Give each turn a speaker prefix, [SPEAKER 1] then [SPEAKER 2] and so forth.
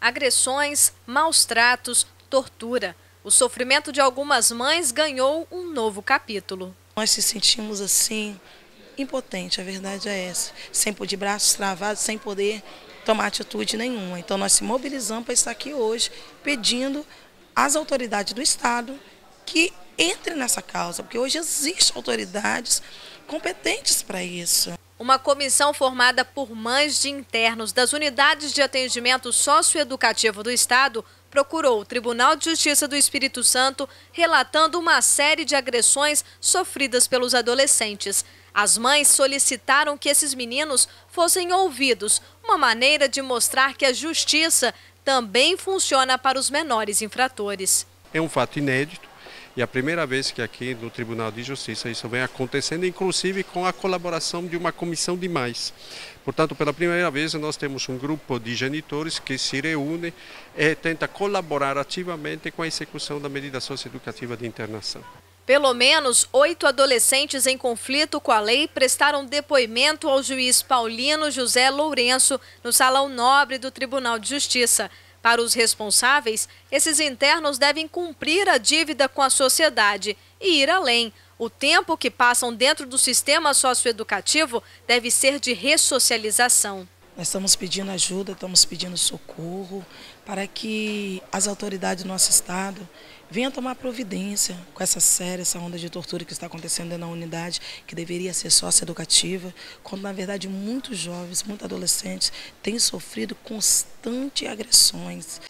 [SPEAKER 1] agressões, maus tratos,
[SPEAKER 2] tortura. O sofrimento de algumas mães ganhou um novo capítulo. Nós se sentimos assim, impotente, a verdade é essa. Sempre de braços travados, sem poder tomar atitude nenhuma. Então nós se mobilizamos para estar aqui hoje pedindo às autoridades do Estado que entrem nessa causa, porque hoje existem autoridades competentes para isso.
[SPEAKER 1] Uma comissão formada por mães de internos das unidades de atendimento socioeducativo do Estado procurou o Tribunal de Justiça do Espírito Santo relatando uma série de agressões sofridas pelos adolescentes. As mães solicitaram que esses meninos fossem ouvidos, uma maneira de mostrar que a justiça também funciona para os menores infratores.
[SPEAKER 3] É um fato inédito e a primeira vez que aqui no Tribunal de Justiça isso vem acontecendo, inclusive com a colaboração de uma comissão de mais. Portanto, pela primeira vez nós temos um grupo de genitores que se reúne e eh, tenta colaborar ativamente com a execução da medida socioeducativa de internação.
[SPEAKER 1] Pelo menos oito adolescentes em conflito com a lei prestaram depoimento ao juiz Paulino José Lourenço no Salão Nobre do Tribunal de Justiça. Para os responsáveis, esses internos devem cumprir a dívida com a sociedade e ir além. O tempo que passam dentro do sistema socioeducativo deve ser de ressocialização.
[SPEAKER 2] Nós estamos pedindo ajuda, estamos pedindo socorro para que as autoridades do nosso estado venham tomar providência com essa séria, essa onda de tortura que está acontecendo na unidade, que deveria ser sócio educativa, quando na verdade muitos jovens, muitos adolescentes têm sofrido constantes agressões.